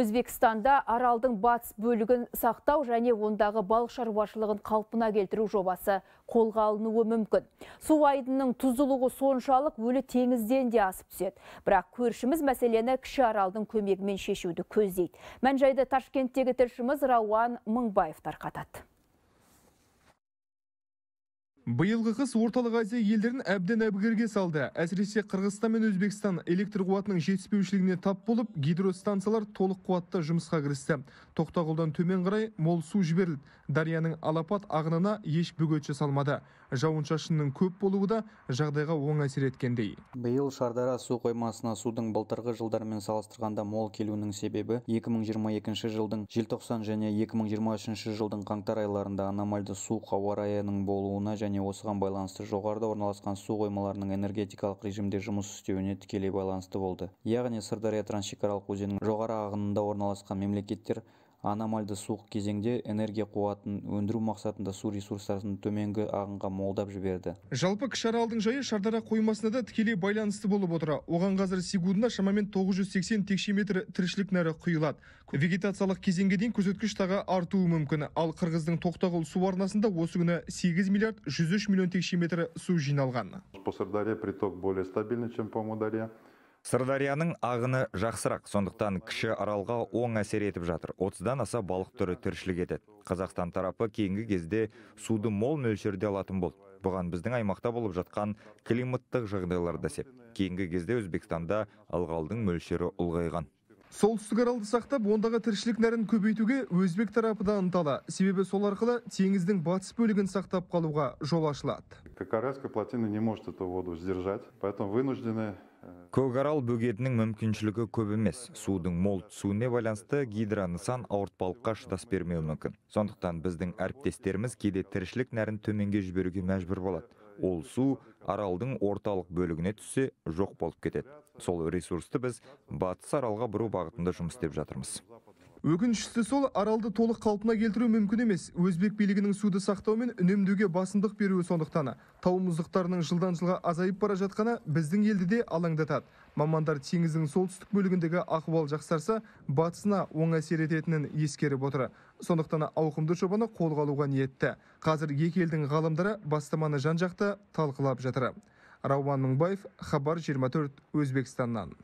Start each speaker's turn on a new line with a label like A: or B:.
A: Өзбекстанда аралдың батыс бөлігін сақтау және ондағы балық шаруашылығын қалпына келтіру жобасы қолға алынуы мүмкін. Су айдынның тұздылығы соншалық өлі теңізден де асып түседі. Бірақ көршіміз мәселені кіші аралдың көмегімен шешуді көздейді. Мән Ташкенттегі тілшіміз Рауан Мыңбаев тарқатады
B: биылғы қыс орталық азия елдерін әбден әбігерге салды әсіресе қырғызстан мен өзбекстан электр қуатының жетіспеушілігіне тап болып гидростанциялар толық қуатта жұмысқа кірісті тоқтағұлдан төмен қарай мол су жіберілді дарияның алапат ағынына еш бөгет жасалмады жауын шашынның көп болуы да жағдайға оң әсер еткендей
C: биыл шардара су қоймасына судың былтырғы жылдармен салыстырғанда мол келуінің себебі 2022 жылдың желтоқсан және 2023 жылдың қаңтар айларында аномальды суық ауа райының болуына және осыған байланысты жоғарыда орналасқан су қоймаларының энергетикалық режимде жұмыс істеуіне тікелей байланысты болды яғни сырдария трансшекаралық өзенінің жоғары ағынында орналасқан мемлекеттер аномальды суық кезеңде энергия қуатын өндіру мақсатында су ресурстарын төменгі ағынға молдап жіберді
B: жалпы аралдың жайы шардара қоймасына да тікелей байланысты болып отыр оған қазір секундына шамамен 980 текше метр тіршілік нәрі құйылады вегетациялық кезеңге дейін көрсеткіш тағы артуы мүмкін ал қырғыздың тоқтағұл су арнасында осы күні 8 миллиард 103 миллион текше метр су жиналған по сырдарье
D: приток более стабильный чем по сырдарияның ағыны жақсырақ сондықтан кіші аралға оң әсер етіп жатыр отыздан аса балық түрі тіршілік етеді қазақстан тарапы кейінгі кезде суды мол мөлшерде алатын болды бұған біздің аймақта болып жатқан климаттық жағдайлар да сеп кейінгі кезде өзбекстанда ылғалдың мөлшері ұлғайған
B: солтүстік аралды сақтап ондағы тіршілік нәрін көбейтуге өзбек тарапы да ынталы себебі сол арқылы теңіздің батыс бөлігін сақтап қалуға жол ашылады какарельская плотина не может эту воду сдержать поэтому вынуждены
D: көкарал бөгетінің мүмкіншілігі көп емес судың мол түсуіне байланысты гидро нысан ауыртпалыққа шыдас бермеуі мүмкін сондықтан біздің әріптестеріміз кейде тіршілік нәрін төменге жіберуге мәжбүр болады ол су аралдың орталық бөлігіне түссе жоқ болып кетеді сол ресурсты біз батыс аралға бұру бағытында жұмыс істеп жатырмыз
B: өкініштісі сол аралды толық қалпына келтіру мүмкін емес өзбек билігінің суды сақтау мен үнемдеуге басымдық беруі сондықтан тау мұздықтарының жылдан жылға азайып бара жатқаны біздің елді де алаңдатады мамандар теңіздің солтүстік бөлігіндегі ахуал жақсарса батысына оң әсер ететінін ескеріп отыр сондықтан ауқымды жобаны қолға алуға ниетті қазір екі елдің ғалымдары бастаманы жан жақты талқылап жатыр рауан мыңбаев хабар 24 өзбекстаннан